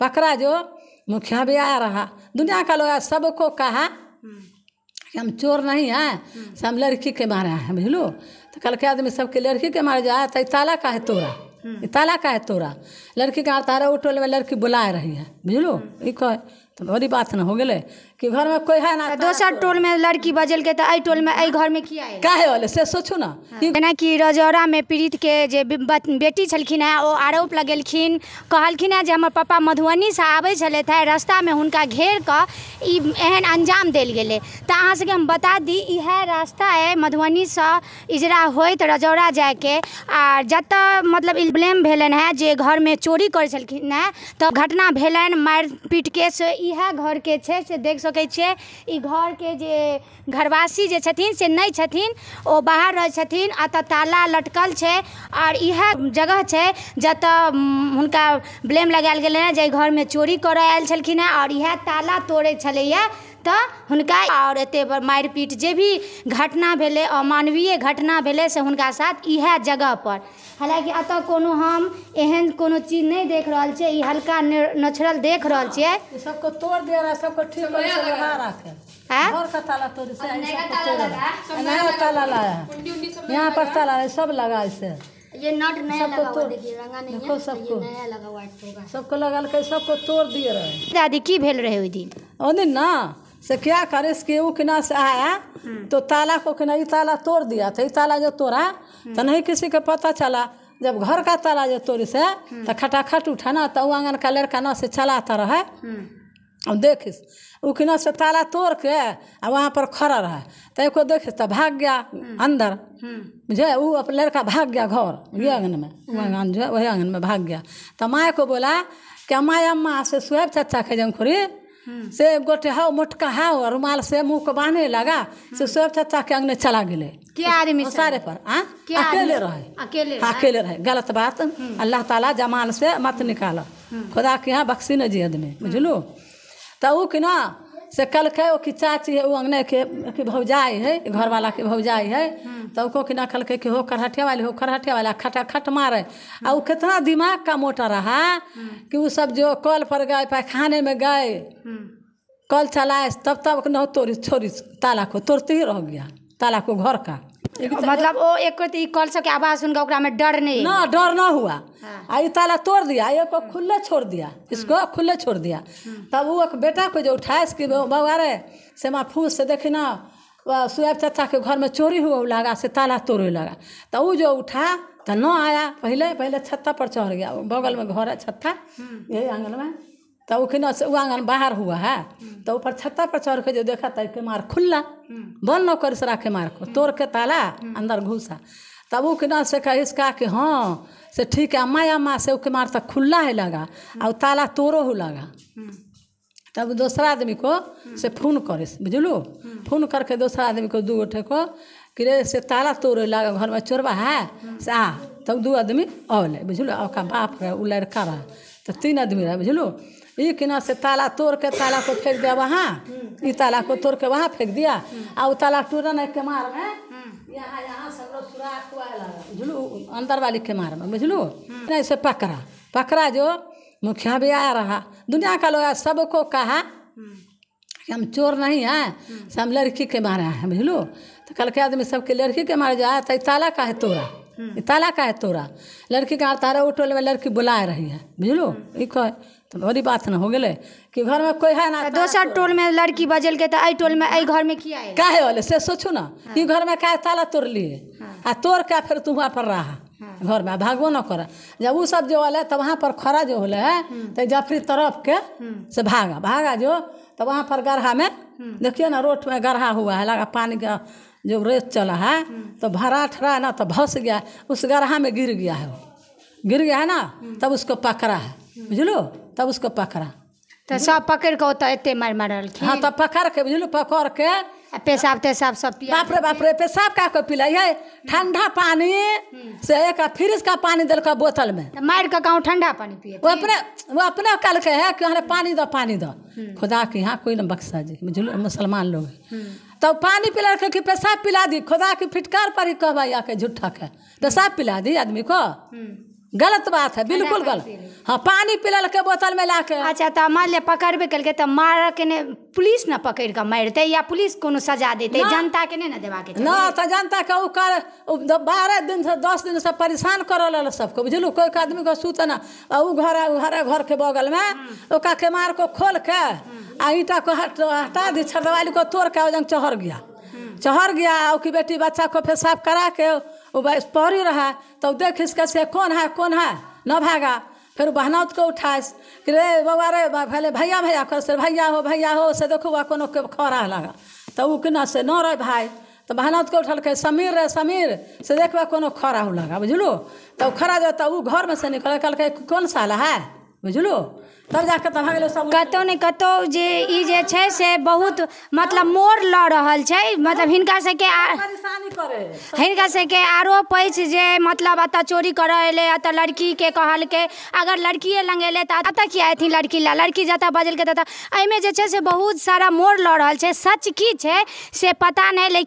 पकड़ा जो मुखिया भी आया रहा दुनिया का लोग सबको कहा कि हम चोर नहीं हैं से हम हम्म। लड़की के मारे हैं बुझलो तो कल के आदमी सबके लड़की के मारे जाए तो ताला का है तोरा हम्म। ताला का है तोरा लड़की का तारा उठोल में लड़की बुलाए रही है बुझलो ये हम्म। कह तो बड़ी बात ना हो गए कि घर में कोई है ना दोसर टोल में लड़की बजल के आई टोल में आई घर में किया काहे वाले से सोचू ना जेना हाँ। कि रजौरा में पीड़ित के जे बेटी छलखिन है वो आरोप लगेलखिन कहलखिन है जे हमर पापा मधुबनी से आबे छले थे रास्ता में हुनका घेर कऽ ई एहन अंजाम देल गेले त अहाँ सके हम बता दी ई है रास्ता है मधुबनी से इजरा होइत रजौरा के आ जत मतलब ब्लेम भेलन है जे घर में चोरी कर छलखिन है त घटना भेलन मार पीट के से ई है घर के छे से देख सकै छियै ई घरके जे घरवासी जे छथिन से नहि छथिन ओ बाहर रहै छथिन आ तऽ ताला लटकल छै और इएह जगह छै जत हुनका ब्लेम लगायल गेलै हँ जे घरमे चोरी करऽ आयल छलखिन और आओर ताला तोड़ै छलैए तऽ हुनका और एत मारिपीट जो भी घटना भेलै अमानवीय घटना भेलै से हुनका साथ जगह पर हालांकि अत को हम एहन को चीज नहीं देख रहा है हल्का नछरल देख रहल छियै सबके तोड़ दे रहा है ठीक यहाँ पर ताला है सब लगा है ये नट नया लगा हुआ देखिए रंगा नहीं है तो सबको नया लगा हुआ तो सबको लगा सबको तोड़ दिए रहे दादी की भेल रहे ओहि दिन ओने ना से क्या करे इसके वो किना से आया हम्म। तो ताला को किना ये ताला तोड़ दिया था ये ताला जो तोड़ा हम्म। तो नहीं किसी को पता चला जब घर का ताला जो तोड़ से हम्म। तो खटाखट उठा ना तो आंगन का लड़का ना से चलाता रहे और देखिस वो किना से ताला तोड़ के आ वहाँ पर खड़ा रहा तो एक देखिस तो भाग गया अंदर जो वो अपने लड़का भाग गया घर वही आंगन में वो आंगन जो वही आंगन में भाग गया तो माए को बोला क्या माए अम्मा से सुहब चाचा खेजन खुरी से गोटे हाउ मोटका हाउ रुमाल से मुँह को बांधे लगा से हाँ। सब चाचा के अंगने चला गए आदमी सारे पर हाँ? आ अकेले रहे अकेले अकेले रहे गलत बात हाँ। अल्लाह ताला जमान से मत निकाल खुदा के यहाँ बख्शी न जी आदमी बुझलू तो ऊ कि ना से कल के कि चाची है वो अंगने के, के भौजाई है घर वाला के भौजाई है तो उसको कि ना खलके कि हो करहटिया वाले हो करहटिया वाला खट मारे आ वो कितना दिमाग का मोटा रहा कि वो सब जो कल पर गए पैखाने में गए कल चलाए तब तब न तोड़ी छोड़ी ताला को तोड़ते ही रह गया ताला को घर का तो मतलब वो एक तो कल से आवाज सुनकर में डर नहीं ना डर ना हुआ हाँ। आ ये ताला तोड़ दिया एक को खुले छोड़ दिया इसको खुले छोड़ दिया हम्म। तब वो एक बेटा को जो उठाए कि बउआ रे से माँ फूस से देखी वह चाचा के घर में चोरी हुआ लगा से ताला तोड़े लगा तो वो जो उठा तो न आया पहले पहले छत्ता पर चढ़ गया बगल में घर है छत्ता हम्म। यही आंगन में तो वो खिना वो आंगन बाहर हुआ है तो ऊपर छत्ता पर चढ़ के जो देखा तो के मार खुल्ला हम्म। बंद न कर सरा के मार को तोड़ के ताला अंदर घुसा तब वो कि से कह इसका कि हाँ से ठीक है माया अम्मा से उसके मार तक खुल्ला है लगा और ताला तोड़ो हो लगा तब दूसरा आदमी को से फोन करे बुझलू फोन करके दूसरा आदमी को दू गोटे को कि रे से ताला तोड़े लगा घर में चोरबा है से आ तब दू आदमी अल बुझलू ओका बाप रहे उ लड़का रहे तो तीन आदमी रहे बुझलू ये किना से ताला तोड़ के ताला को फेंक दिया वहाँ ये ताला को तोड़ के वहाँ फेंक दिया आ ताला टूटने के मार में यहाँ यहाँ सब लोग सुराख हुआ लगा बुझलू अंदर वाली के मार में बुझलू हम्म। नहीं से पकड़ा पकड़ा जो मुखिया भी आया रहा दुनिया का लोग सबको कहा कि हम चोर नहीं हैं हम्म। हम लड़की के मारे हैं बुझलो तो कल के आदमी सबके लड़की के मारे जाए तो ताला का है तोरा हम्म। ताला का है तोरा लड़की का तारा उठोल में लड़की बुला रही है बुझलो ये हम्म। कह तो बड़ी बात ना हो गए कि घर में कोई है ना दोसर टोल में लड़की बजल के तो टोल में आई घर में किया काहे वाले से सोचू ना कि घर में का ताला तोड़ लिए आ तोड़ के फिर तू वहाँ पर रहा घर में भागबो न करे जब उ सब जो अल तब वहाँ पर खड़ा जो होलै है तो जफरी के से भागा भागा जो तब वहाँ पर गढ़ा में हम्म। देखिए ना रोड में गढ़ा हुआ है लगा पानी का जो रेत चला है तो भरा ठरा है ना तो भस गया उस गढ़ा में गिर गया है वो गिर गया है ना हम्म। तब उसको पकड़ा है बुझलो तब उसको पकड़ा तो सब पकड़ के मार मार मारल हाँ तब पकड़ के बुझलो पकड़ के पेशाब तेसाब सब पिया बाप रे बाप रे पेशाब का को पिलाई है ठंडा पानी से एक फ्रिज का पानी दल का बोतल में मार के गाँव ठंडा पानी पिए वो अपने वो अपने कल के है कि हमारे पानी दो पानी दो हम्म। खुदा के यहाँ कोई ना बक्सा जी मुसलमान लोग तो पानी पिला के कि पेशाब पिला दी खुदा की फिटकार पर ही कहवा आके झूठा के पेशाब पिला दी आदमी को हम्म। गलत बात है बिल्कुल गलत हाँ पानी पिलल के बोतल में ला के अच्छा तो मान लिया पकड़बे कल के तो मार के ने पुलिस ना पकड़ के मारते या पुलिस को सजा देते जनता के नहीं ना देवा के ना तो जनता के बारह दिन से दस दिन से परेशान कर सबको बुझलू कोई आदमी को सूत ना घर घर घर के बगल में हम्म। ओका के मार को खोल के हम्म। आ ईटा को हटा दी छरवाली को तोड़ के चहर गया हम्म। चहर गया और बेटी बच्चा को फिर साफ करा के वो बस पौर तो देख इसका से कौन है कौन है न भागा फिर बहनौत को उठाएस कि रे बबा रे भले भैया भैया कर से भैया हो भैया हो से देखो वह कोनो के खरा लगा तो वो किना से न रहे भाई तो बहनौत को उठल के समीर रे समीर से देखवा कोनो खरा हो लगा बुझलू तो खरा जो तब घर में से निकल कल के कौन साला है बुझलो तब जाके तब भए सब कतौ नहीं कतौ जे ई जे छै से बहुत मतलब मोर ल रहल छै मतलब हिनका से के परेशानी करे हिनका से के आरोप अछि जे मतलब अतऽ चोरी करऽ लड़की के कहल के अगर लड़की लड़किए लग त तऽ अतऽ किया थी लड़की ला लड़की जता बजल के त एहिमे जे छै से बहुत सारा मोर ल रहल छै सच की छै से पता नहीं लेकिन